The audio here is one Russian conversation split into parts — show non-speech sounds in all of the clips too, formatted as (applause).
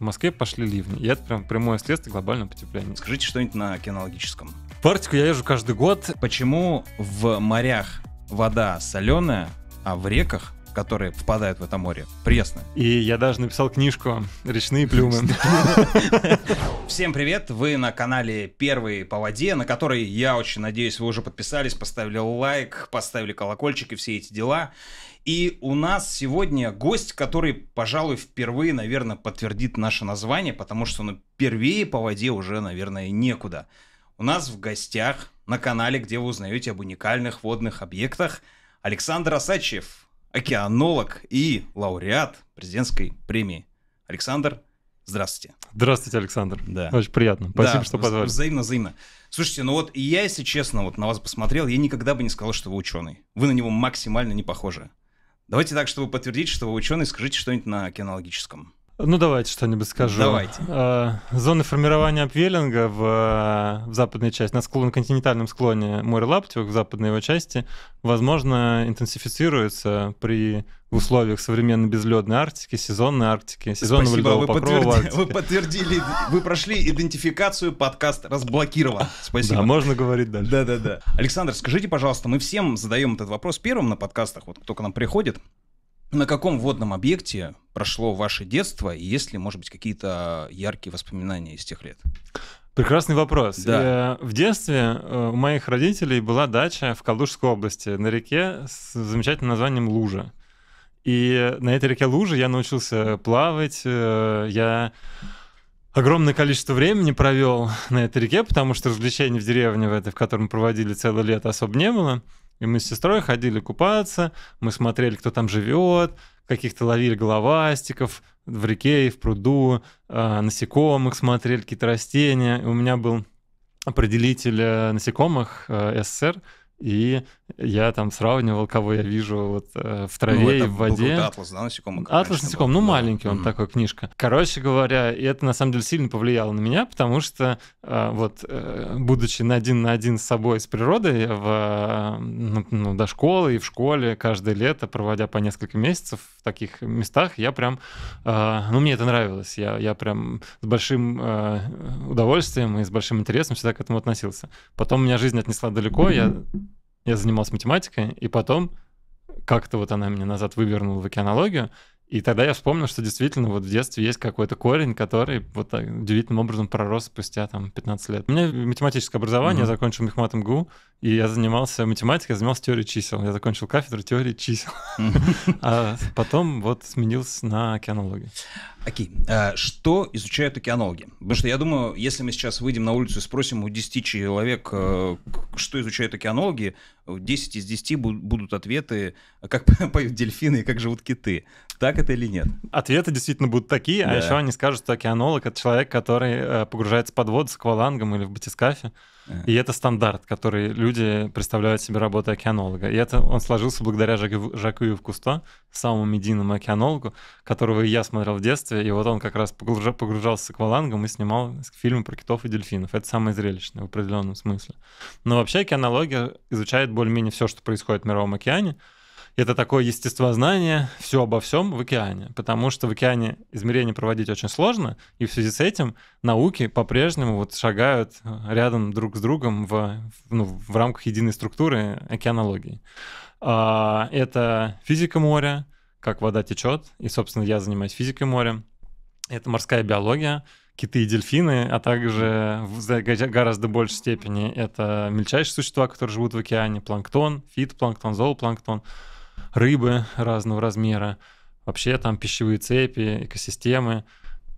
в Москве пошли ливни. И это прям прямое следствие глобального потепления. Скажите что-нибудь на кинологическом. В Арктику я езжу каждый год. Почему в морях вода соленая, а в реках которые впадают в это море. Пресно. И я даже написал книжку «Речные плюмы». (laughs) Всем привет! Вы на канале «Первый по воде», на который, я очень надеюсь, вы уже подписались, поставили лайк, поставили колокольчик и все эти дела. И у нас сегодня гость, который, пожалуй, впервые, наверное, подтвердит наше название, потому что ну, первее по воде уже, наверное, некуда. У нас в гостях на канале, где вы узнаете об уникальных водных объектах, Александр Осачев, океанолог и лауреат президентской премии. Александр, Здравствуйте. Здравствуйте, Александр. Да. Очень приятно. Спасибо, да, что позвали. Взаимно, взаимно. Слушайте, ну вот я, если честно, вот на вас посмотрел, я никогда бы не сказал, что вы ученый. Вы на него максимально не похожи. Давайте так, чтобы подтвердить, что вы ученый, скажите что-нибудь на кинологическом. Ну, давайте что-нибудь скажу. Давайте. Э, зоны формирования апвеллинга в, э, в западной части, на, склон, на континентальном склоне моря Лаптевых, в западной его части, возможно, интенсифицируются при условиях современной безледной Арктики, сезонной Арктики, сезонного Спасибо, ледового вы покрова подтверди, (laughs) Вы подтвердили, вы прошли идентификацию, подкаст разблокирован. Спасибо. Да, можно говорить дальше. Да-да-да. Александр, скажите, пожалуйста, мы всем задаем этот вопрос первым на подкастах, вот кто к нам приходит. На каком водном объекте прошло ваше детство, и есть ли, может быть, какие-то яркие воспоминания из тех лет? Прекрасный вопрос. Да. Я, э, в детстве э, у моих родителей была дача в Калужской области на реке с замечательным названием Лужа. И на этой реке Лужа я научился плавать, э, я огромное количество времени провел на этой реке, потому что развлечений в деревне, в, этой, в которой мы проводили целое лето, особо не было. И мы с сестрой ходили купаться, мы смотрели, кто там живет, каких-то ловили головастиков в реке и в пруду, э, насекомых смотрели, какие-то растения. у меня был определитель э, насекомых э, СССР, и я там сравнивал, кого я вижу вот э, в траве ну, это и в воде. Атлас, да, насекомых? Атлас насекомых, ну да. маленький он mm-hmm. такой, книжка. Короче говоря, и это на самом деле сильно повлияло на меня, потому что э, вот э, будучи на один на один с собой, с природой, в, ну, ну, до школы и в школе каждое лето, проводя по несколько месяцев в таких местах, я прям, э, ну мне это нравилось, я, я прям с большим э, удовольствием и с большим интересом всегда к этому относился. Потом меня жизнь отнесла далеко, mm-hmm. я я занимался математикой, и потом как-то вот она меня назад вывернула в океанологию, и тогда я вспомнил, что действительно вот в детстве есть какой-то корень, который вот так удивительным образом пророс спустя там 15 лет. У меня математическое образование, mm-hmm. я закончил Мехмат МГУ, и я занимался математикой, я занимался теорией чисел. Я закончил кафедру теории чисел. (laughs) А потом вот сменился на океанологию. Окей. А что изучают океанологи? Потому что я думаю, если мы сейчас выйдем на улицу и спросим у 10 человек, э, что изучают океанологи, 10 из 10 будут ответы, а как (laughs) поют дельфины и как живут киты. Так это или нет? Ответы действительно будут такие, а еще они скажут, что океанолог — это человек, который э, погружается под воду с аквалангом или в батискафе. И это стандарт, который люди представляют себе работу океанолога. И это он сложился благодаря Жаку, Жаку Ив Кусто, самому медийному океанологу, которого я смотрел в детстве, и вот он как раз погружался с аквалангом и снимал фильмы про китов и дельфинов. Это самое зрелищное в определенном смысле. Но вообще океанология изучает более-менее все, что происходит в мировом океане, это такое естествознание все обо всем в океане, потому что в океане измерения проводить очень сложно, и в связи с этим науки по-прежнему вот шагают э, рядом друг с другом в, ну, в рамках единой структуры океанологии. А, это физика моря, как вода течет, и, собственно, я занимаюсь физикой моря. Это морская биология, киты и дельфины, а также в гораздо большей степени это мельчайшие существа, которые живут в океане, планктон, фитопланктон, зоопланктон. зоопланктон рыбы разного размера, вообще там пищевые цепи, экосистемы.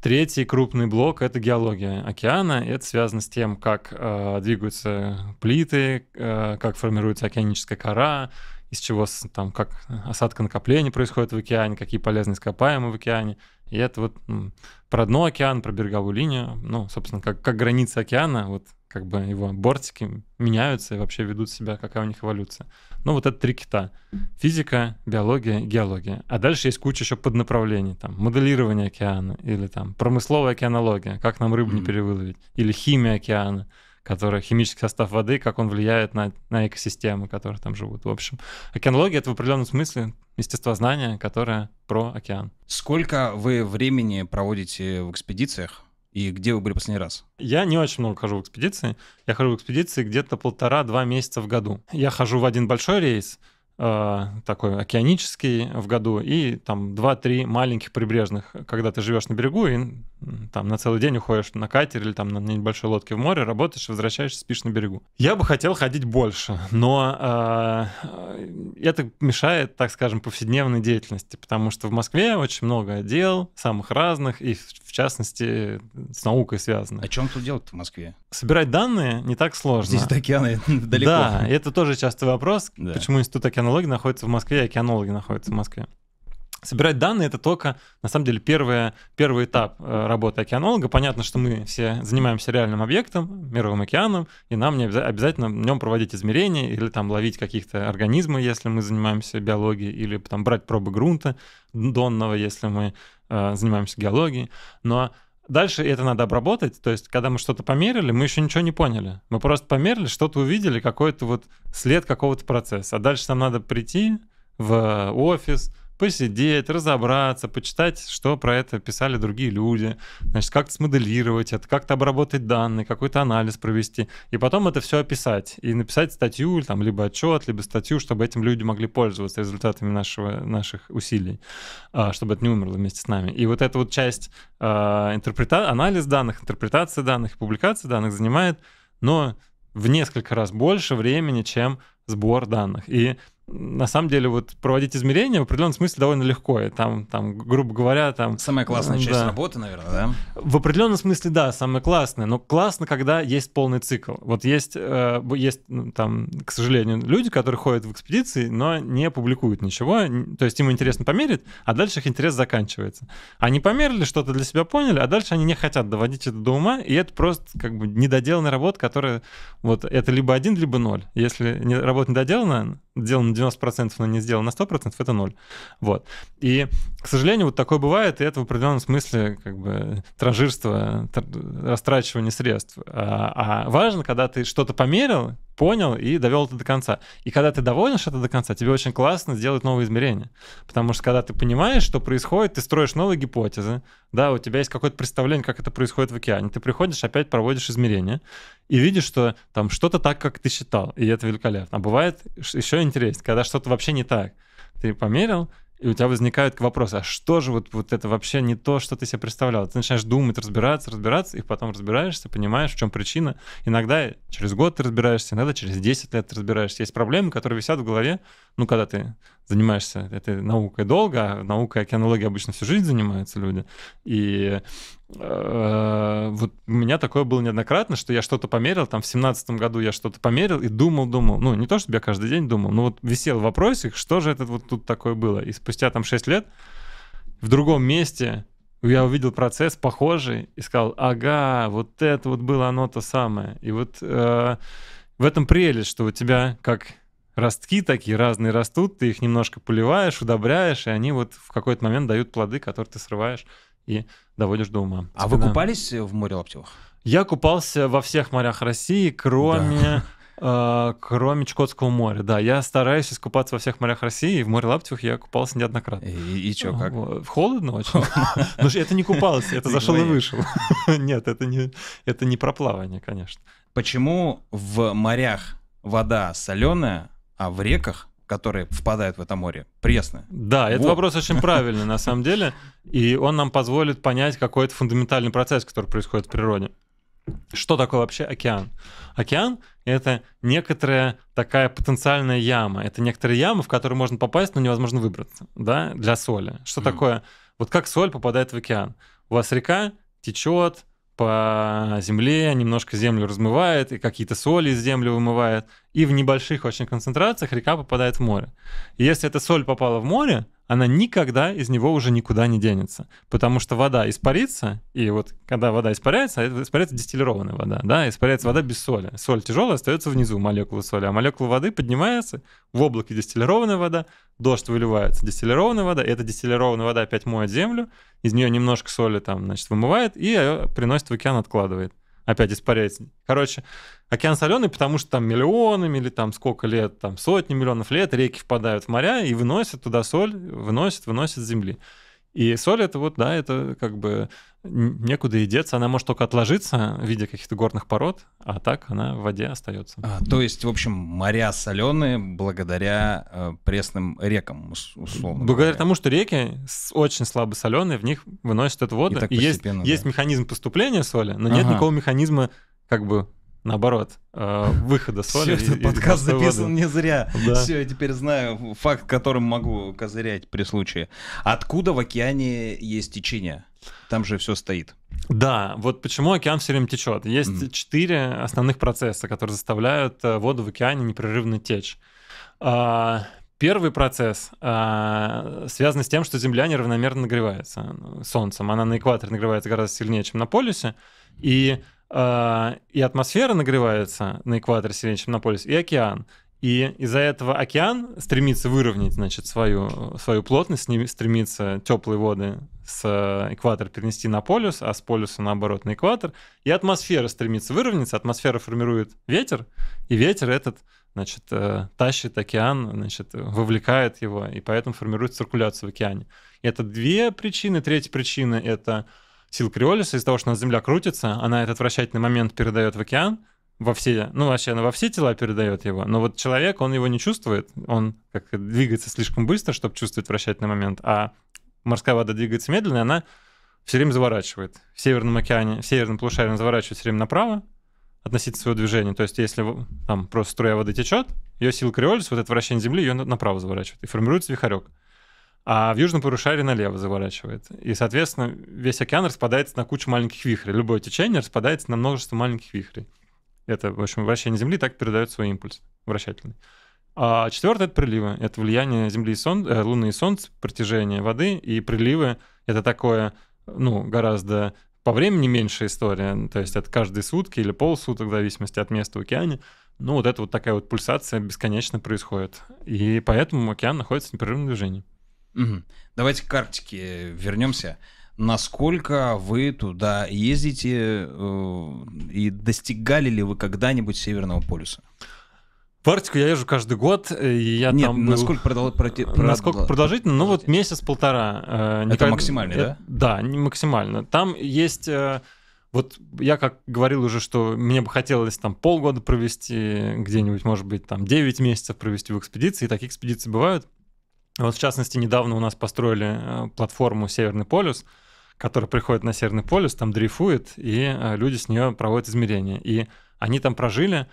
Третий крупный блок — это геология океана. Это связано с тем, как э, двигаются плиты, э, как формируется океаническая кора, из чего там как осадка накопления происходит в океане, какие полезные ископаемые в океане. И это вот ну, про дно океана, про береговую линию, ну, собственно, как, как граница океана, вот как бы его бортики меняются и вообще ведут себя, какая у них эволюция. Ну, вот это три кита. Физика, биология, геология. А дальше есть куча еще поднаправлений, там, моделирование океана, или там промысловая океанология, как нам рыбу не перевыловить, или химия океана, которая химический состав воды, как он влияет на, на экосистемы, которые там живут. В общем, океанология — это в определенном смысле естествознание, которое про океан. Сколько вы времени проводите в экспедициях? И где вы были последний раз? Я не очень много хожу в экспедиции. Я хожу в экспедиции где-то полтора-два месяца в году. Я хожу в один большой рейс, э, такой океанический в году, и там два-три маленьких прибрежных, когда ты живешь на берегу и там на целый день уходишь на катер или там на небольшой лодке в море, работаешь, возвращаешься, спишь на берегу. Я бы хотел ходить больше, но э, это мешает, так скажем, повседневной деятельности, потому что в Москве очень много дел, самых разных, и в частности с наукой связано. А чем тут делать в Москве? Собирать данные не так сложно. Здесь океаны (laughs) далеко. Да, это тоже частый вопрос, да. почему Институт океанологии находится в Москве, а океанологи находятся в Москве. Собирать данные — это только, на самом деле, первое, первый этап э, работы океанолога. Понятно, что мы все занимаемся реальным объектом, мировым океаном, и нам не обязательно в нем проводить измерения или там ловить каких-то организмов, если мы занимаемся биологией, или там брать пробы грунта донного, если мы э, занимаемся геологией. Но дальше это надо обработать. То есть, когда мы что-то померили, мы еще ничего не поняли. Мы просто померили, что-то увидели, какой-то вот след какого-то процесса. А дальше нам надо прийти в э, офис, посидеть, разобраться, почитать, что про это писали другие люди, значит, как-то смоделировать это, как-то обработать данные, какой-то анализ провести, и потом это все описать, и написать статью, там, либо отчет, либо статью, чтобы этим люди могли пользоваться результатами нашего, наших усилий, а, чтобы это не умерло вместе с нами. И вот эта вот часть а, интерпрета... анализ данных, интерпретация данных, публикация данных занимает, но в несколько раз больше времени, чем сбор данных. И на самом деле вот проводить измерения в определенном смысле довольно легко. И там, там, грубо говоря, там... Самая классная да. часть работы, наверное, да? В определенном смысле, да, самая классная. Но классно, когда есть полный цикл. Вот есть, э, есть ну, там, к сожалению, люди, которые ходят в экспедиции, но не публикуют ничего. То есть им интересно померить, а дальше их интерес заканчивается. Они померили, что-то для себя поняли, а дальше они не хотят доводить это до ума, и это просто как бы недоделанная работа, которая вот это либо один, либо ноль. Если работа недоделана, делал на 90%, но не сделал на 100%, это ноль. Вот. И, к сожалению, вот такое бывает, и это в определенном смысле как бы транжирство, растрачивание средств. А, а важно, когда ты что-то померил, понял и довел это до конца. И когда ты доводишь это до конца, тебе очень классно сделать новые измерения. Потому что когда ты понимаешь, что происходит, ты строишь новые гипотезы, да, у тебя есть какое-то представление, как это происходит в океане, ты приходишь, опять проводишь измерения и видишь, что там что-то так, как ты считал, и это великолепно. А бывает еще интереснее, когда что-то вообще не так. Ты померил, и у тебя возникает вопрос, а что же вот, вот это вообще не то, что ты себе представлял? Ты начинаешь думать, разбираться, разбираться, и потом разбираешься, понимаешь, в чем причина. Иногда через год ты разбираешься, иногда через 10 лет ты разбираешься. Есть проблемы, которые висят в голове, ну, когда ты занимаешься этой наукой долго, наукой океанологии обычно всю жизнь занимаются люди, и э, вот у меня такое было неоднократно, что я что-то померил, там в семнадцатом году я что-то померил и думал, думал, ну не то, чтобы я каждый день думал, но вот висел вопросик, что же это вот тут такое было, и спустя там 6 лет в другом месте я увидел процесс похожий и сказал, ага, вот это вот было оно то самое, и вот э, в этом прелесть, что у тебя как ростки такие разные растут, ты их немножко поливаешь, удобряешь, и они вот в какой-то момент дают плоды, которые ты срываешь и доводишь до ума. А Спина. вы купались в море Лаптевых? Я купался во всех морях России, кроме... Да. Э, кроме Чукотского моря, да. Я стараюсь искупаться во всех морях России, и в море Лаптевых я купался неоднократно. И, и что, как? Холодно очень. Ну это не купался, это ну, зашел и вышел. (laughs) Нет, это не, это не про плавание, конечно. Почему в морях вода соленая, а в реках которые впадают в это море, пресное. Да, этот вопрос очень правильный на самом деле, и он нам позволит понять какой-то фундаментальный процесс, который происходит в природе. Что такое вообще океан? Океан — это некоторая такая потенциальная яма. Это некоторая яма, в которую можно попасть, но невозможно выбраться, да, для соли. Что mm. такое? Вот как соль попадает в океан? У вас река течет по земле, немножко землю размывает, и какие-то соли из земли вымывает — и в небольших очень концентрациях река попадает в море. И если эта соль попала в море, она никогда из него уже никуда не денется, потому что вода испарится, и вот когда вода испаряется, а это испаряется дистиллированная вода, да, испаряется вода без соли. Соль тяжелая остается внизу, молекулы соли, а молекулы воды поднимаются в облаке дистиллированная вода, дождь выливается, дистиллированная вода, и эта дистиллированная вода опять моет землю, из нее немножко соли там, значит, вымывает и э, приносит в океан, откладывает опять испаряется. Короче, океан соленый, потому что там миллионами или там сколько лет, там сотни миллионов лет реки впадают в моря и выносят туда соль, выносят, выносят с земли. И соль это вот, да, это как бы некуда и деться, она может только отложиться в виде каких-то горных пород, а так она в воде остается. А, то есть, в общем, моря соленые благодаря э, пресным рекам, условно. Благодаря говоря. тому, что реки очень слабо соленые, в них выносят эту воду. И, и есть, да. есть механизм поступления соли, но ага. нет никакого механизма как бы наоборот, э, выхода (laughs) соли. Все, этот подкаст записан воды. не зря. Да. Все, я теперь знаю факт, которым могу козырять при случае. Откуда в океане есть течение? Там же все стоит. Да, вот почему океан все время течет. Есть четыре mm. основных процесса, которые заставляют э, воду в океане непрерывно течь. А, первый процесс э, а, связан с тем, что Земля неравномерно нагревается э, Солнцем. Она на экваторе нагревается гораздо сильнее, чем на полюсе. И, э, и атмосфера нагревается на экваторе сильнее, чем на полюсе, и океан. И из-за этого океан стремится выровнять, значит, свою, свою плотность, стремится теплые воды с э, экватора перенести на полюс, а с полюса, наоборот, на экватор. И атмосфера стремится выровняться, атмосфера формирует ветер, и ветер этот, значит, э, тащит океан, значит, вовлекает его, и поэтому формируется циркуляция в океане. Это две причины. Третья причина — это сила Криолиса, из-за того, что у нас Земля крутится, она этот вращательный момент передает в океан, во все, ну вообще она во все тела передает его, но вот человек, он его не чувствует, он как двигается слишком быстро, чтобы чувствовать вращательный момент, а морская вода двигается медленно, и она все время заворачивает. В Северном океане, в Северном полушарии она заворачивает все время направо относительно своего движения. То есть если там просто струя воды течет, ее сила креолис, вот это вращение Земли, ее направо заворачивает, и формируется вихорек, А в Южном полушарии налево заворачивает. И, соответственно, весь океан распадается на кучу маленьких вихрей. Любое течение распадается на множество маленьких вихрей. Это, в общем, вращение Земли так передает свой импульс вращательный. А четвертое — это приливы. Это влияние Земли и Солнца, э, Луны и Солнца, притяжение воды. И приливы — это такое, ну, гораздо по времени меньшая история. Ну, то есть это каждые сутки или полсуток, в зависимости от места в океане. Ну, вот это вот такая вот пульсация бесконечно происходит. И поэтому океан находится в непрерывном движении. Угу. Давайте к Арктике вернемся насколько вы туда ездите э, и достигали ли вы когда-нибудь Северного полюса? В Арктику я езжу каждый год, э, и я Нет, там был... насколько, продол... Проти... Э, насколько продолжительно? Ну вот месяц-полтора. Э, никогда... Это максимально, да? да? не максимально. Там есть... вот я как говорил уже, что мне бы хотелось там полгода провести где-нибудь, может быть, там 9 месяцев провести в экспедиции, и такие экспедиции бывают. Вот в частности, недавно у нас построили платформу «Северный полюс», которая приходит на Северный полюс, там дрейфует, и э, люди с нее проводят измерения. И они там прожили,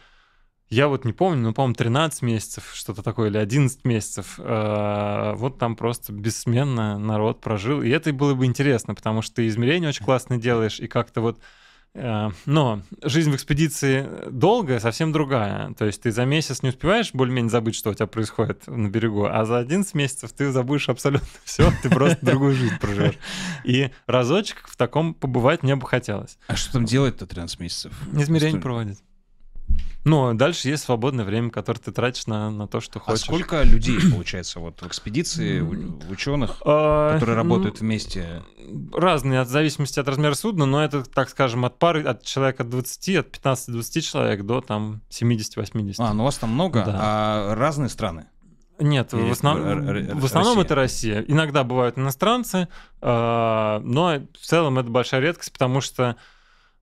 я вот не помню, но, ну, по-моему, 13 месяцев, что-то такое, или 11 месяцев. Э, вот там просто бессменно народ прожил. И это было бы интересно, потому что ты измерения очень классно делаешь, и как-то вот Э, но жизнь в экспедиции долгая, совсем другая. То есть ты за месяц не успеваешь более-менее забыть, что у тебя происходит на берегу, а за 11 месяцев ты забудешь абсолютно (laughs) все, ты просто другую жизнь проживешь. И разочек в таком побывать мне бы хотелось. А что там делать-то 13 месяцев? Измерения проводить. Но дальше есть свободное время, которое ты тратишь на, на то, что а хочешь. А сколько людей, (coughs) получается, вот в экспедиции, ученых, а, которые работают вместе? Разные, от зависимости от размера судна, но это, так скажем, от пары, от человека 20, от 15-20 человек до там 70-80. А, ну у вас там много, да. а разные страны? Нет, в, основ... в основном Россия. это Россия. Иногда бывают иностранцы, а, но в целом это большая редкость, потому что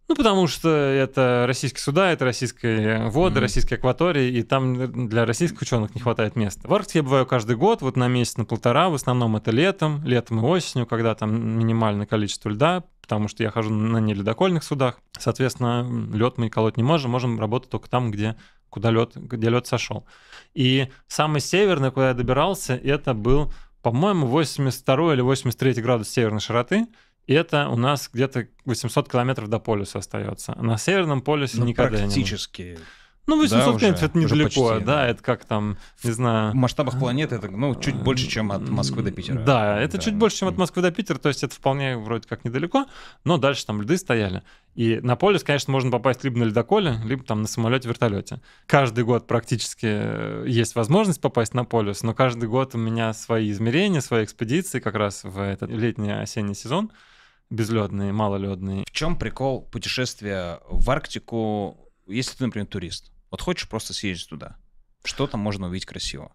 ну, потому что это российские суда, это российские воды, mm-hmm. российские акватории, и там для российских ученых не хватает места. В Арктике я бываю каждый год, вот на месяц, на полтора, в основном это летом, летом и осенью, когда там минимальное количество льда, потому что я хожу на неледокольных судах. Соответственно, лед мы колоть не можем, можем работать только там, где куда лед, где лед сошел. И самый северный, куда я добирался, это был, по-моему, 82 или 83 градус северной широты. И это у нас где-то 800 километров до полюса остается. На Северном полюсе ну, никогда практически. не практически Ну, 800 да, километров это недалеко, почти, да, да, это как там, не знаю... В масштабах планеты это, ну, чуть больше, чем от Москвы до Питера. Да, это да. чуть больше, чем от Москвы до Питера, то есть это вполне вроде как недалеко, но дальше там льды стояли. И на полюс, конечно, можно попасть либо на ледоколе, либо там на самолете-вертолете. Каждый год практически э, есть возможность попасть на полюс, но каждый год у меня свои измерения, свои экспедиции как раз в этот летний-осенний сезон — безледные, малоледные. В чем прикол путешествия в Арктику, если ты, например, турист? Вот хочешь просто съездить туда? Что там можно увидеть красиво?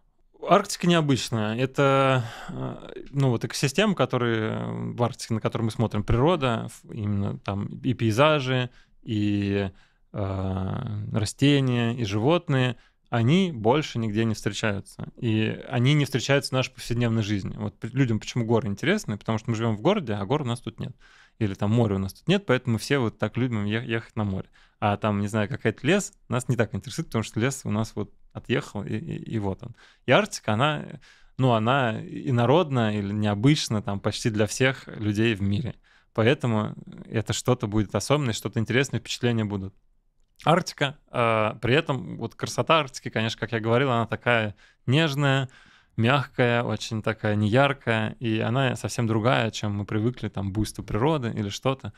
Арктика необычная. Это э, ну, вот экосистема, которые, э, в Арктике, на которую мы смотрим, природа, именно там и пейзажи, и э, растения, и животные — они больше нигде не встречаются. И они не встречаются в нашей повседневной жизни. Вот людям почему горы интересны, потому что мы живем в городе, а гор у нас тут нет. Или там моря у нас тут нет, поэтому все вот так любим ехать на море. А там, не знаю, какая то лес нас не так интересует, потому что лес у нас вот отъехал, и, и, и вот он. И Арктика, она, ну, она инородна или необычна там почти для всех людей в мире. Поэтому это что-то будет особенное, что-то интересное, впечатления будут. Арктика. А, при этом вот красота Арктики, конечно, как я говорил, она такая нежная, мягкая, очень такая неяркая, и она совсем другая, чем мы привыкли, там, буйство природы или что-то.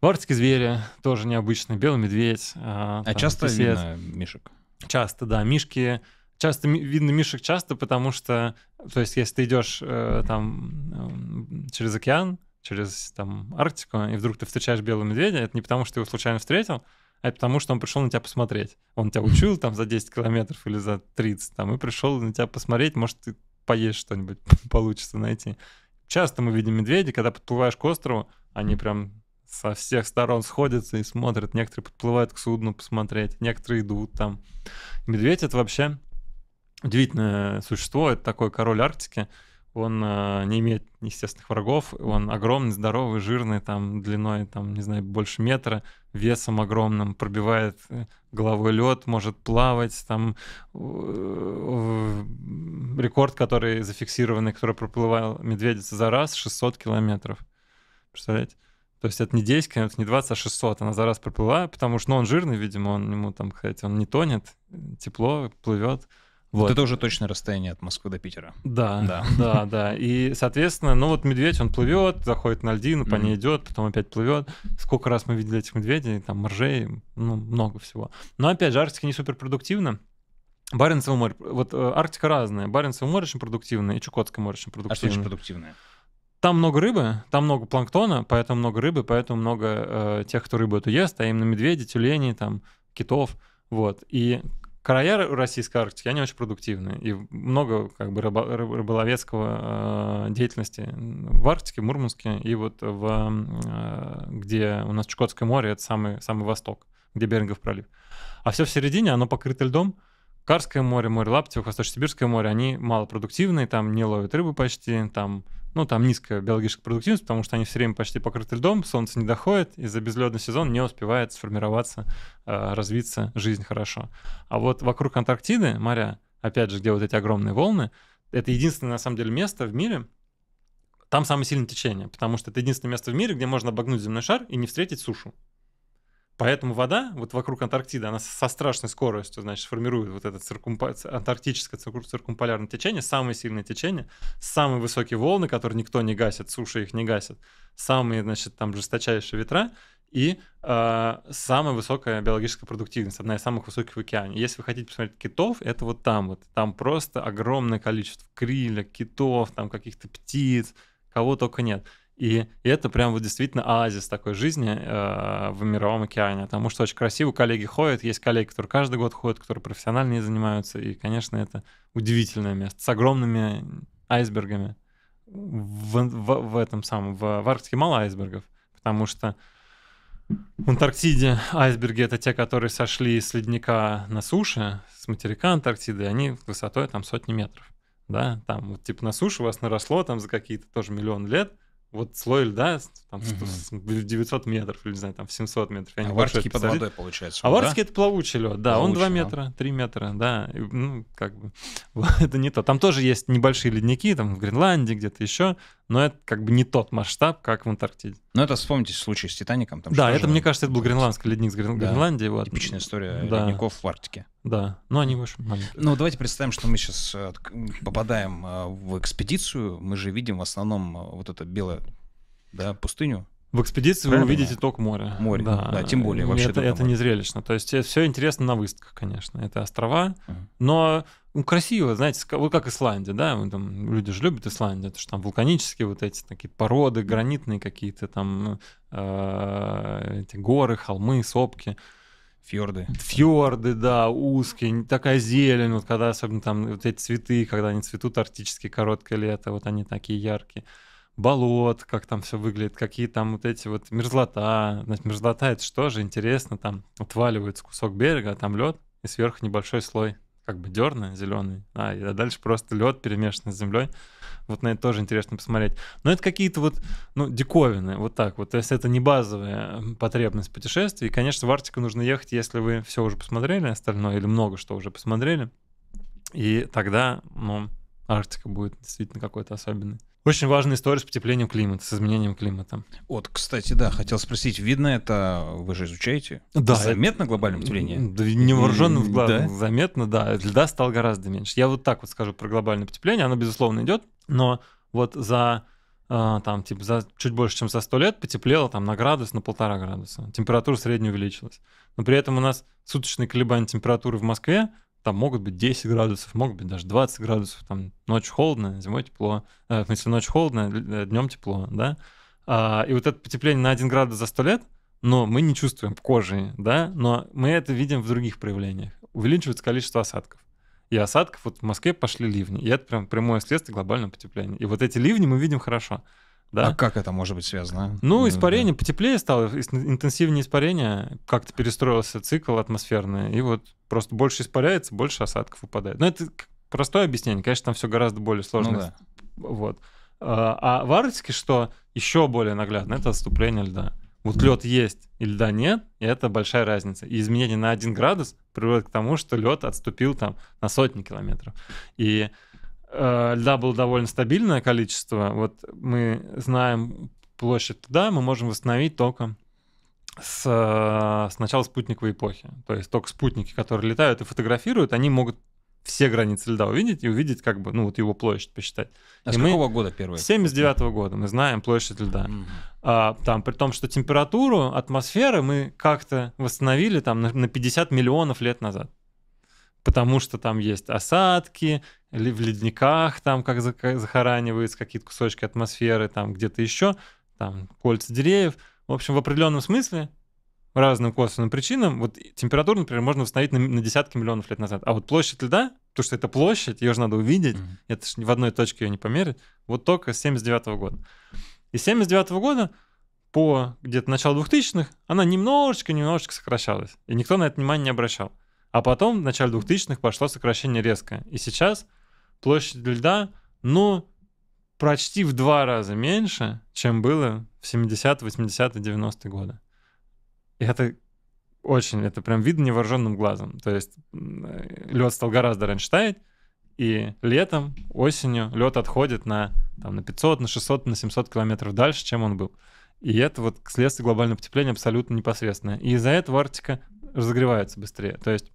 В Арктике звери тоже необычные, белый медведь. а, а часто писец. видно мишек? Часто, да. Мишки, часто видно мишек часто, потому что, то есть, если ты идешь э, там через океан, через там Арктику, и вдруг ты встречаешь белого медведя, это не потому, что ты его случайно встретил, а потому, что он пришел на тебя посмотреть. Он тебя учил там за 10 километров или за 30, там, и пришел на тебя посмотреть, может, ты поесть что-нибудь (laughs) получится найти. Часто мы видим медведей, когда подплываешь к острову, они прям со всех сторон сходятся и смотрят. Некоторые подплывают к судну посмотреть, некоторые идут там. Медведь — это вообще удивительное существо, это такой король Арктики он э, не имеет естественных врагов, он огромный, здоровый, жирный, там длиной, там, не знаю, больше метра, весом огромным, пробивает э, головой лед, может плавать, там э, рекорд, который зафиксированный, который проплывал медведица за раз, 600 километров. Представляете? То есть это не 10 километров, не 20, а 600. Она за раз проплыла, потому что ну, он жирный, видимо, он ему там, хотя он не тонет, тепло, плывет. Вот. это уже точно расстояние от Москвы до Питера. Да, да, (laughs) да, да. И, соответственно, ну вот медведь, он плывет, заходит на льдину, по ней идет, потом опять плывет. Сколько раз мы видели этих медведей, там, моржей, ну, много всего. Но, опять же, Арктика не суперпродуктивна. Баренцево море, вот э, Арктика разная. Баренцево море очень продуктивное, и Чукотское море очень продуктивное. А что очень продуктивное? Там много рыбы, там много планктона, поэтому много рыбы, поэтому много э, тех, кто рыбу эту ест, а именно медведи, тюлени, там, китов. Вот. И края российской Арктики, они очень продуктивны. И много как бы рыболовецкого э, деятельности в Арктике, в Мурманске и вот в, э, где у нас Чукотское море, это самый, самый восток, где Берингов пролив. А все в середине, оно покрыто льдом, Карское море, море Лаптевых, Восточно-Сибирское море, они малопродуктивные, там не ловят рыбы почти, там, ну, там низкая биологическая продуктивность, потому что они все время почти покрыты льдом, солнце не доходит, из-за безледный сезон не успевает сформироваться, э, развиться жизнь хорошо. А вот вокруг Антарктиды моря, опять же, где вот эти огромные волны, это единственное, на самом деле, место в мире, там самое сильное течение, потому что это единственное место в мире, где можно обогнуть земной шар и не встретить сушу. Поэтому вода вот вокруг Антарктиды, она со страшной скоростью, значит, формирует вот это циркумпо... антарктическое циркумполярное течение, самое сильное течение, самые высокие волны, которые никто не гасит, суши их не гасит, самые, значит, там жесточайшие ветра и э, самая высокая биологическая продуктивность, одна из самых высоких в океане. Если вы хотите посмотреть китов, это вот там вот, там просто огромное количество криля, китов, там каких-то птиц, кого только нет. И, и это прям вот действительно оазис такой жизни э, в Мировом океане, потому что очень красиво коллеги ходят, есть коллеги, которые каждый год ходят, которые профессионально занимаются, и, конечно, это удивительное место с огромными айсбергами в, в, в этом самом, в, в Арктике мало айсбергов, потому что в Антарктиде айсберги — это те, которые сошли с ледника на суше, с материка Антарктиды, они высотой там сотни метров, да, там вот типа на суше у вас наросло там за какие-то тоже миллион лет — вот слой льда там угу. 900 метров или, не знаю, там в 700 метров. Я а Аварский под водой получается. Аварский да? это плавучий лед, да, плавучий, он 2 метра, да. 3 метра, да, ну, как бы, (laughs) это не то. Там тоже есть небольшие ледники, там в Гренландии где-то еще, но это как бы не тот масштаб, как в Антарктиде. Ну, это вспомните случай с Титаником. Там да, это, мне кажется, это был гренландский ледник с Грен... да. Гренландии. Вот. Типичная история да. ледников в Арктике. Да, но ну, они выше. Маленькие. Ну, давайте представим, что мы сейчас э, попадаем э, в экспедицию. Мы же видим в основном э, вот это белое, да, пустыню. В экспедиции Правильно? вы увидите только море. Море, да, да тем более вообще. Это, это не зрелищно. То есть э, все интересно на выставках, конечно. Это острова, uh-huh. но ну, красиво, знаете, вот как Исландия, да, там, люди же любят Исландию, потому что там вулканические вот эти такие породы, гранитные какие-то там э, эти горы, холмы, сопки. Фьорды. Фьорды, да, узкие, такая зелень, вот когда особенно там вот эти цветы, когда они цветут арктические, короткое лето, вот они такие яркие болот, как там все выглядит, какие там вот эти вот мерзлота. Значит, мерзлота это что же интересно, там отваливается кусок берега, а там лед, и сверху небольшой слой как бы дерна зеленый, а, и а дальше просто лед перемешанный с землей. Вот на это тоже интересно посмотреть. Но это какие-то вот, ну, диковины, вот так вот. То есть это не базовая потребность путешествий. И, конечно, в Арктику нужно ехать, если вы все уже посмотрели остальное или много что уже посмотрели. И тогда, ну, Арктика будет действительно какой-то особенный. Очень важная история с потеплением климата, с изменением климата. Вот, кстати, да, хотел спросить, видно это, вы же изучаете? Да. Заметно это... глобальное потепление? Да, невооруженным глазом да? заметно, да. Льда стал гораздо меньше. Я вот так вот скажу про глобальное потепление, оно, безусловно, идет, но вот за а, там, типа, за чуть больше, чем за 100 лет потеплело там на градус, на полтора градуса. Температура средняя увеличилась. Но при этом у нас суточные колебания температуры в Москве там могут быть 10 градусов, могут быть даже 20 градусов, там ночь холодная, зимой тепло, э, в смысле ночь холодная, э, днем тепло, да, а, и вот это потепление на 1 градус за 100 лет, но мы не чувствуем кожи, да, но мы это видим в других проявлениях. Увеличивается количество осадков. И осадков вот в Москве пошли ливни, и это прям прямое следствие глобального потепления. И вот эти ливни мы видим хорошо. Да? А как это может быть связано? Ну, испарение потеплее стало, интенсивнее испарение, как-то перестроился цикл атмосферный, и вот просто больше испаряется, больше осадков выпадает. Но ну, это простое объяснение, конечно, там все гораздо более ну сложно. Ну, да. Вот. А, а в Арктике что еще более наглядно, это отступление льда. Вот лед есть и льда нет, и это большая разница. И изменение на один градус приводит к тому, что лед отступил там на сотни километров. И Э, льда было довольно стабильное количество. Вот мы знаем площадь льда, мы можем восстановить только с, э, с начала спутниковой эпохи. То есть только спутники, которые летают и фотографируют, они могут все границы льда увидеть и увидеть как бы, ну, вот его площадь посчитать. А и с мы какого года первый? С 79 -го года мы знаем площадь льда. Mm. А, там, при том, что температуру атмосферы мы как-то восстановили там на, на 50 миллионов лет назад потому что там есть осадки, в ледниках там как захораниваются какие-то кусочки атмосферы, там где-то еще, там кольца деревьев. В общем, в определенном смысле разным косвенным причинам, вот температуру, например, можно восстановить на, на десятки миллионов лет назад. А вот площадь льда, то что это площадь, ее же надо увидеть, mm-hmm. это же в одной точке ее не померить, вот только с 79 года. И с 79 года по где-то начало 2000-х она немножечко-немножечко сокращалась, и никто на это внимание не обращал. А потом в начале 2000-х пошло сокращение резко. И сейчас площадь льда, ну, почти в два раза меньше, чем было в 70-е, 80-е, 90-е годы. И это очень, это прям видно невооруженным глазом. То есть лед стал гораздо раньше таять, и летом, осенью лед отходит на, там, на 500, на 600, на 700 километров дальше, чем он был. И это вот следствие глобального потепления абсолютно непосредственно. И из-за этого Арктика разогревается быстрее. То есть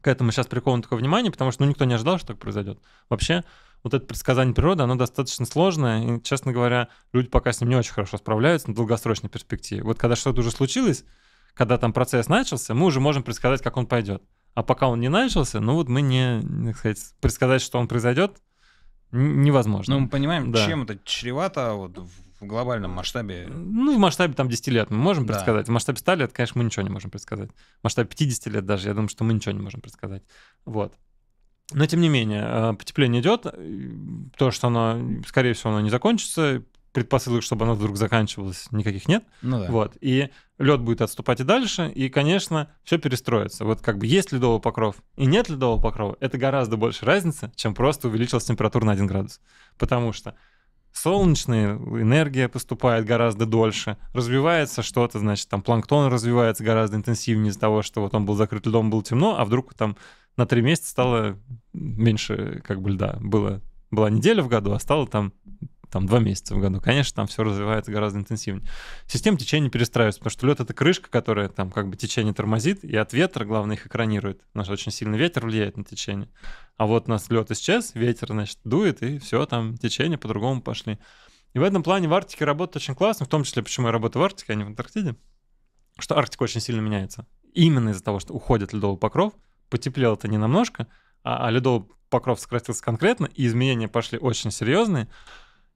к этому сейчас приковано такое внимание, потому что ну, никто не ожидал, что так произойдет. Вообще, вот это предсказание природы, оно достаточно сложное, и, честно говоря, люди пока с ним не очень хорошо справляются на долгосрочной перспективе. Вот когда что-то уже случилось, когда там процесс начался, мы уже можем предсказать, как он пойдет. А пока он не начался, ну вот мы не, так сказать, предсказать, что он произойдет, невозможно. Ну, мы понимаем, да. чем это чревато а вот в в глобальном масштабе... Ну, и в масштабе там 10 лет мы можем да. предсказать. В масштабе 100 лет, конечно, мы ничего не можем предсказать. В масштабе 50 лет даже, я думаю, что мы ничего не можем предсказать. Вот. Но, тем не менее, э, потепление идет. Э, то, что оно, скорее всего, оно не закончится, предпосылок, чтобы оно вдруг заканчивалось, никаких нет. Ну, да. Вот. И лед будет отступать и дальше, и, конечно, все перестроится. Вот как бы есть ледовый покров и нет ледового покрова, это гораздо больше разница, чем просто увеличилась температура на 1 градус. Потому что солнечная энергия поступает гораздо дольше, развивается что-то, значит, там планктон развивается гораздо интенсивнее из-за того, что вот он был закрыт льдом, было темно, а вдруг там на три месяца стало меньше как бы льда. Было, была неделя в году, а стало там там два месяца в году. Конечно, там все развивается гораздо интенсивнее. Система течения перестраивается, потому что лед это крышка, которая там как бы течение тормозит, и от ветра, главное, их экранирует. нас очень сильный ветер влияет на течение. А вот у нас лед исчез, ветер, значит, дует, и все, там течение по-другому пошли. И в этом плане в Арктике работает очень классно, в том числе, почему я работаю в Арктике, а не в Антарктиде, что Арктика очень сильно меняется. Именно из-за того, что уходит ледовый покров, потеплело это не намножко, а, а ледовый покров сократился конкретно, и изменения пошли очень серьезные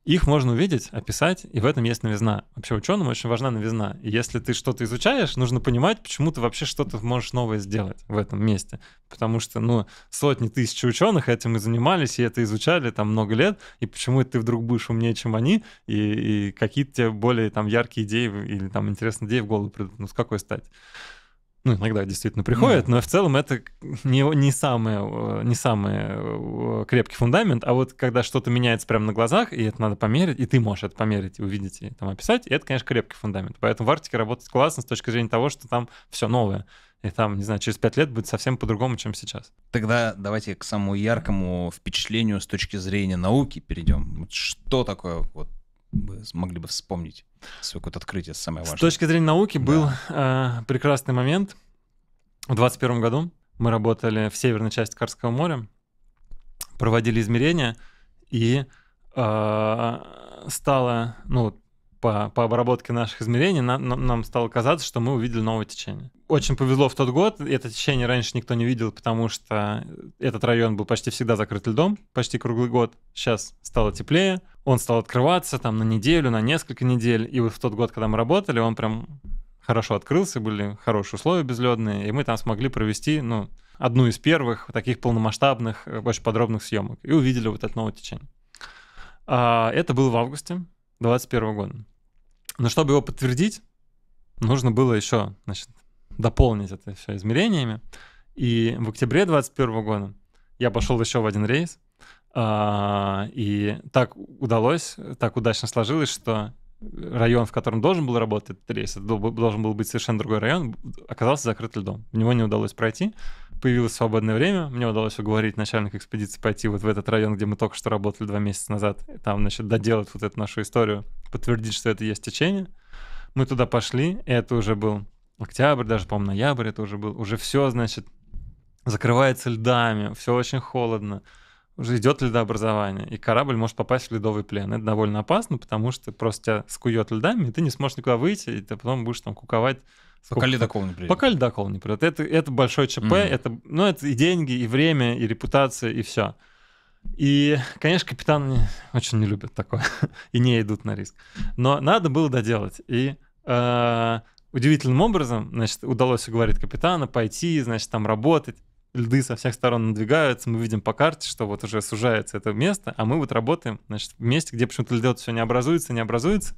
их можно увидеть, описать, и в этом есть новизна. Вообще ученым очень важна новизна. И если ты что-то изучаешь, нужно понимать, почему ты вообще что-то можешь новое сделать в этом месте. Потому что, ну, сотни тысяч ученых этим и занимались, и это изучали там много лет, и почему ты вдруг будешь умнее, чем они, и, и какие-то тебе более там яркие идеи или там интересные идеи в голову придут, ну, с какой стать? ну, иногда действительно приходит, но в целом это не, не, самый, э, не самый э, крепкий фундамент, а вот когда что-то меняется прямо на глазах, и это надо померить, и ты можешь это померить, увидеть и там описать, и это, конечно, крепкий фундамент. Поэтому в Арктике работать классно с точки зрения того, что там все новое. И там, не знаю, через пять лет будет совсем по-другому, чем сейчас. Тогда давайте к самому яркому впечатлению с точки зрения науки перейдем. Что такое вот могли бы вспомнить свое какое-то открытие самое важное? С точки зрения науки да. был э, прекрасный момент. В 21 году мы работали в северной части Карского моря, проводили измерения, и э, стало, ну, по, по обработке наших измерений, на, на, нам стало казаться, что мы увидели новое течение. Очень повезло в тот год, это течение раньше никто не видел, потому что этот район был почти всегда закрыт льдом, почти круглый год. Сейчас стало теплее, он стал открываться там на неделю, на несколько недель, и вот в тот год, когда мы работали, он прям хорошо открылся, были хорошие условия безледные, и мы там смогли провести, ну, одну из первых таких полномасштабных, э, очень подробных съемок, и увидели вот это новое течение. А, это было в августе 2021 года. Но чтобы его подтвердить, нужно было еще значит, дополнить это все измерениями. И в октябре 2021 года я пошел еще в один рейс. А, и так удалось, так удачно сложилось, что район, в котором должен был работать этот рейс, это должен был быть совершенно другой район, оказался закрыт льдом. В него не удалось пройти появилось свободное время, мне удалось уговорить начальника экспедиции пойти вот в этот район, где мы только что работали два месяца назад, и там, значит, доделать вот эту нашу историю, подтвердить, что это есть течение. Мы туда пошли, и это уже был октябрь, даже, по-моему, ноябрь это уже был. Уже все, значит, закрывается льдами, все очень холодно уже идет льдообразование, и корабль может попасть в ледовый плен. Это довольно опасно, потому что просто тебя скует льдами, и ты не сможешь никуда выйти, и ты потом будешь там куковать Сколько? Пока ледокол не придет. Пока ледокол не придет. Это, это большой ЧП, mm. это, ну, это и деньги, и время, и репутация, и все. И, конечно, капитаны очень не любят такое (laughs) и не идут на риск. Но надо было доделать. И э, удивительным образом, значит, удалось уговорить капитана пойти, значит, там работать льды со всех сторон надвигаются, мы видим по карте, что вот уже сужается это место, а мы вот работаем, значит, в месте, где почему-то льдет все не образуется, не образуется.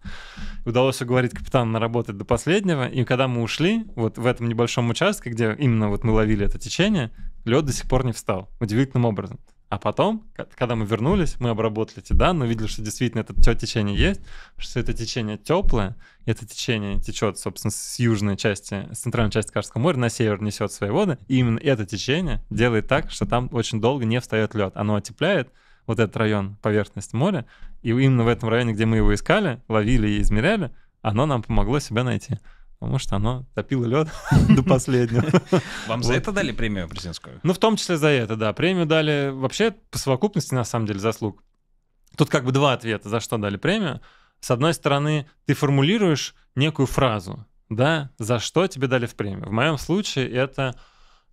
Удалось уговорить капитана работать до последнего, и когда мы ушли, вот в этом небольшом участке, где именно вот мы ловили это течение, лед до сих пор не встал, удивительным образом. А потом, когда мы вернулись, мы обработали эти данные, увидели, что действительно это течение есть, что это течение теплое, это течение течет, собственно, с южной части, с центральной части Карского моря на север несет свои воды. И именно это течение делает так, что там очень долго не встает лед. Оно отепляет вот этот район поверхность моря, и именно в этом районе, где мы его искали, ловили и измеряли, оно нам помогло себя найти. А может, оно топило лед (laughs) до последнего. (laughs) Вам за это дали премию президентскую? Ну, в том числе за это, да. Премию дали вообще по совокупности, на самом деле, заслуг. Тут как бы два ответа, за что дали премию. С одной стороны, ты формулируешь некую фразу, да, за что тебе дали в премию. В моем случае это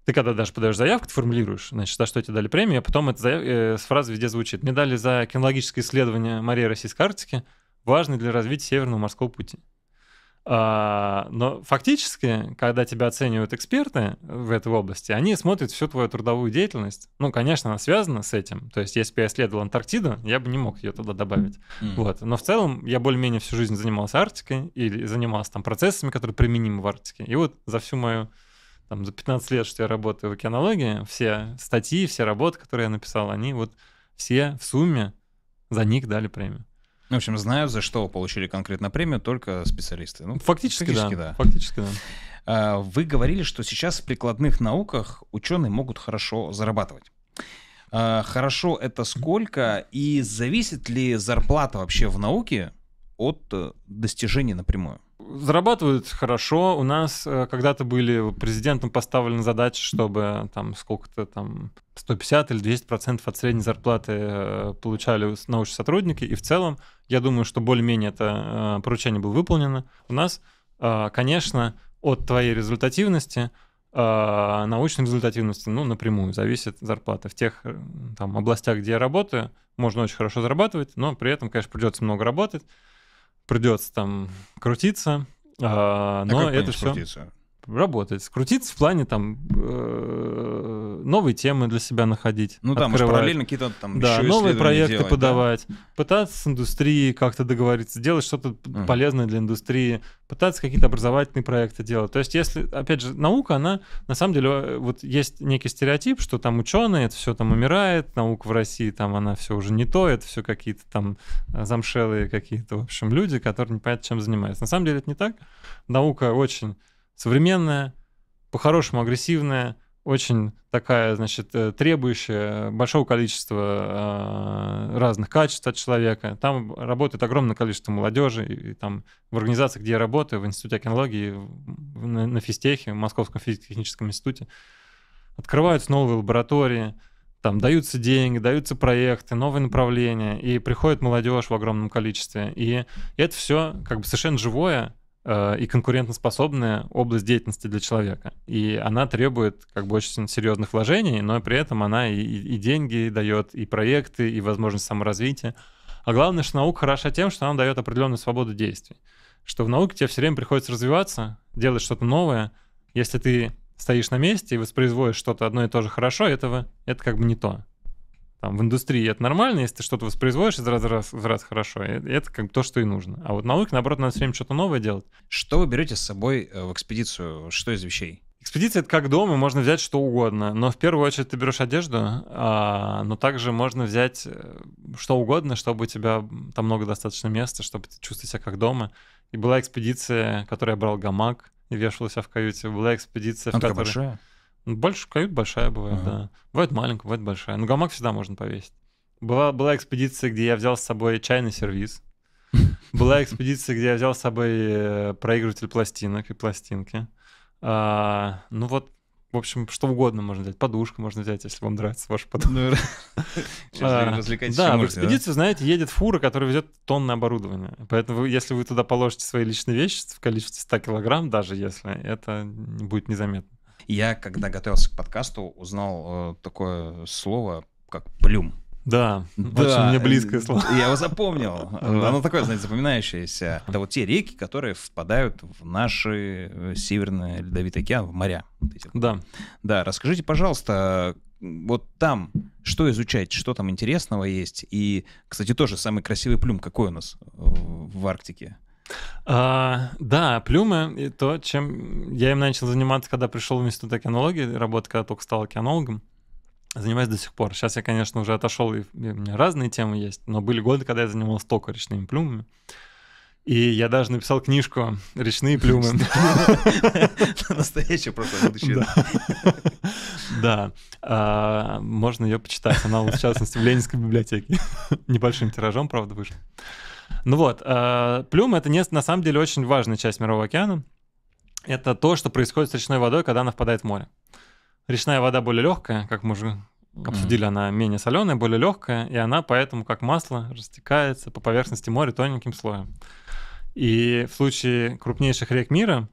ты когда даже подаешь заявку, ты формулируешь, значит, за что тебе дали премию, а потом эта заяв... э, фраза везде звучит. Мне дали за кинологическое исследование Марии Российской Арктики, важный для развития Северного морского пути. А, но фактически, когда тебя оценивают эксперты в этой области, они смотрят всю твою трудовую деятельность. Ну, конечно, она связана с этим. То есть, если бы я исследовал Антарктиду, я бы не мог ее туда добавить. Mm. Вот. Но в целом я более-менее всю жизнь занимался Арктикой или занимался там процессами, которые применимы в Арктике. И вот за всю мою там, за 15 лет, что я работаю в океанологии, все статьи, все работы, которые я написал, они вот все в сумме за них дали премию. В общем, знают, за что получили конкретно премию только специалисты. Ну, фактически, фактически да. да. Фактически да. А, вы говорили, что сейчас в прикладных науках ученые могут хорошо зарабатывать. А, хорошо это сколько и зависит ли зарплата вообще в науке от э, достижений напрямую? зарабатывают хорошо. У нас э, когда-то были президентом поставлены задачи, чтобы там сколько-то там 150 или 200 процентов от средней зарплаты э, получали научные сотрудники. И в целом, я думаю, что более-менее это э, поручение было выполнено. У нас, конечно, от твоей результативности научной результативности, ну, напрямую зависит зарплата. В тех там, областях, где я работаю, можно очень хорошо зарабатывать, но при этом, конечно, придется много работать придется там крутиться. А, а но как это все. Крутиться? работать, скрутиться в плане там э, новые темы для себя находить. Ну там открывать. параллельно какие-то там да, новые проекты делать, подавать, да? пытаться с индустрией как-то договориться, делать что-то uh-huh. полезное для индустрии, пытаться какие-то образовательные проекты делать. То есть если, опять же, наука, она на самом деле э, вот есть некий стереотип, что там ученые, это все там умирает, наука в России там она все уже не то, это все какие-то там э, замшелые какие-то, в общем, люди, которые не непонятно чем занимаются. На самом деле это не так. Наука очень современная, по-хорошему агрессивная, очень такая, значит, э, требующая большого количества э, разных качеств от человека. Там работает огромное количество молодежи, и там в организации, где я работаю, в Институте океанологии, на, на физтехе, в Московском физико-техническом институте, открываются новые лаборатории, там даются деньги, даются проекты, новые направления, и приходит молодежь в огромном количестве. И это все как бы совершенно живое, Э, и конкурентоспособная область деятельности для человека. И она требует как бы очень серьезных вложений, но при этом она и, и деньги дает, и проекты, и возможность саморазвития. А главное, что наука хороша тем, что она дает определенную свободу действий. Что в науке тебе все время приходится развиваться, делать что-то новое. Если ты стоишь на месте и воспроизводишь что-то одно и то же хорошо, этого это как бы не то там, в индустрии это нормально, если ты что-то воспроизводишь из раза раз, в раз хорошо, это как то, что и нужно. А вот науке, наоборот, надо все время что-то новое делать. Что вы берете с собой э, в экспедицию? Что из вещей? Экспедиция — это как дом, и можно взять что угодно. Но в первую очередь ты берешь одежду, а, но также можно взять э, что угодно, чтобы у тебя там много достаточно места, чтобы ты чувствовал себя как дома. И была экспедиция, в которой я брал гамак и вешал себя в каюте. Была экспедиция, Она в которой... Большая? Больше кают большая бывает, ага. да. Бывает маленькая, бывает большая. Но ну, гамак всегда можно повесить. Была, была экспедиция, где я взял с собой чайный сервис. (laughs) Была экспедиция, где я взял с собой э, проигрыватель пластинок и пластинки. А, ну вот, в общем, что угодно можно взять. Подушку можно взять, если вам нравится ваша подушка. Ну, (laughs) а, да, в экспедицию, знаете, едет фура, которая везет тонны оборудования. Поэтому если вы туда положите свои личные вещи в количестве 100 килограмм, даже если, это будет незаметно. Я, когда готовился к подкасту, узнал э, такое слово, как «плюм». Да, да, очень мне близкое слово. Я его запомнил. (laughs) Оно такое, знаете, запоминающееся. Это вот те реки, которые впадают в наши э, северные льдовитые океан, в моря. Да. Да, расскажите, пожалуйста, вот там что изучать, что там интересного есть? И, кстати, тоже самый красивый плюм какой у нас э, в Арктике? А, да, плюмы и то, чем я им начал заниматься, когда пришел в институт океанологии, работать, когда только стал океанологом. Занимаюсь до сих пор. Сейчас я, конечно, уже отошел, и, у меня разные темы есть, но были годы, когда я занимался только речными плюмами. И я даже написал книжку «Речные плюмы». (laughs) Настоящее просто будущее. Да. (laughs) А, можно ее почитать. Она, в частности, в Ленинской библиотеке. Небольшим тиражом, правда, вышла. Ну вот, э, плюм — это не, на самом деле очень важная часть Мирового океана. Это то, что происходит с речной водой, когда она впадает в море. Речная вода более легкая, как мы уже обсудили, mm-hmm. она менее соленая, более легкая, и она поэтому как масло растекается по поверхности моря тоненьким слоем. И в случае крупнейших рек мира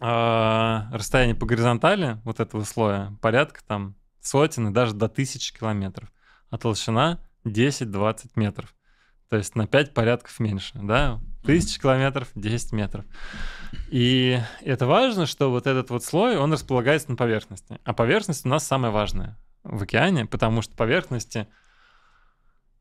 э, расстояние по горизонтали вот этого слоя порядка там сотен и даже до тысячи километров, а толщина 10-20 метров то есть на 5 порядков меньше, да, тысяч километров, 10 метров. И это важно, что вот этот вот слой, он располагается на поверхности. А поверхность у нас самая важная в океане, потому что поверхности